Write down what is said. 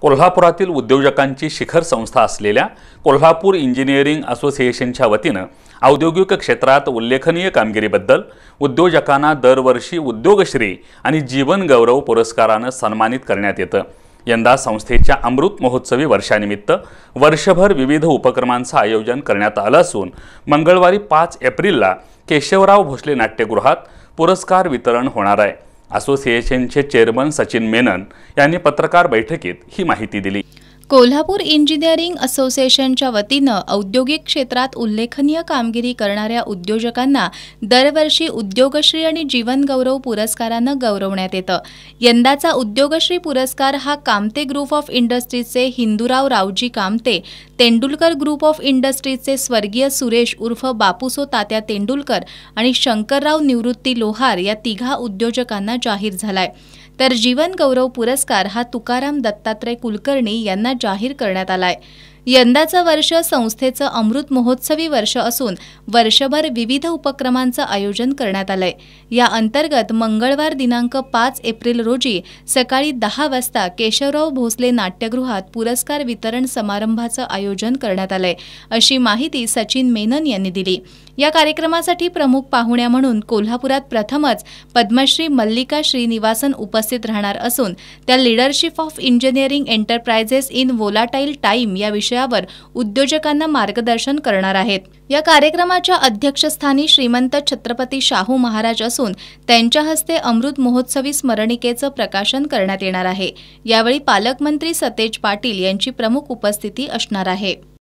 कोल्हापुरातील उद्योजकांची शिखर संस्था असलेल्या कोल्हापूर इंजिनिअरिंग असोसिएशनच्या वतीनं औद्योगिक क्षेत्रात उल्लेखनीय कामगिरीबद्दल उद्योजकांना दरवर्षी उद्योगश्री आणि जीवन गौरव पुरस्कारानं सन्मानित करण्यात येतं यंदा संस्थेच्या अमृत महोत्सवी वर्षानिमित्त वर्षभर विविध उपक्रमांचं आयोजन करण्यात आलं असून मंगळवारी पाच एप्रिलला केशवराव भोसले नाट्यगृहात पुरस्कार वितरण होणार आहे असोसिएशनचे चेअरमन सचिन मेनन यांनी पत्रकार बैठकीत ही माहिती दिली कोल्हापूर इंजिनिअरिंग असोसिएशनच्या वतीनं औद्योगिक क्षेत्रात उल्लेखनीय कामगिरी करणाऱ्या उद्योजकांना दरवर्षी उद्योगश्री आणि जीवनगौरव पुरस्कारानं गौरवण्यात येतं यंदाचा उद्योगश्री पुरस्कार हा कामते ग्रुप ऑफ इंडस्ट्रीजचे हिंदूराव रावजी कामते तेंडुलकर ग्रुप ऑफ इंडस्ट्रीजचे स्वर्गीय सुरेश उर्फ बापूसो तात्या तेंडुलकर आणि शंकरराव निवृत्ती लोहार या तिघा उद्योजकांना जाहीर झाला तर जीवन गौरव पुरस्कार हा तुकाराम दत्तात्रय कुलकर्णी यांना जाहीर करण्यात आला यंदाचं वर्ष संस्थेचं अमृत महोत्सवी वर्ष असून वर्षभर विविध उपक्रमांचं आयोजन करण्यात आलंय या अंतर्गत मंगळवार दिनांक पाच एप्रिल रोजी सकाळी दहा वाजता केशवराव भोसले नाट्यगृहात पुरस्कार वितरण समारंभाचं आयोजन करण्यात आलंय अशी माहिती सचिन मेनन यांनी दिली या कार्यक्रमासाठी प्रमुख पाहुण्या म्हणून कोल्हापुरात प्रथमच पद्मश्री मल्लिका श्रीनिवासन उपस्थित राहणार असून त्या leadership of engineering enterprises in volatile time या विषयावर विषयावर उद्योजकांना मार्गदर्शन करणार आहेत या कार्यक्रमाच्या अध्यक्षस्थानी श्रीमंत छत्रपती शाहू महाराज असून त्यांच्या हस्ते अमृत महोत्सवी स्मरणिकेचं प्रकाशन करण्यात येणार आहे यावेळी पालकमंत्री सतेज पाटील यांची प्रमुख उपस्थिती असणार आहे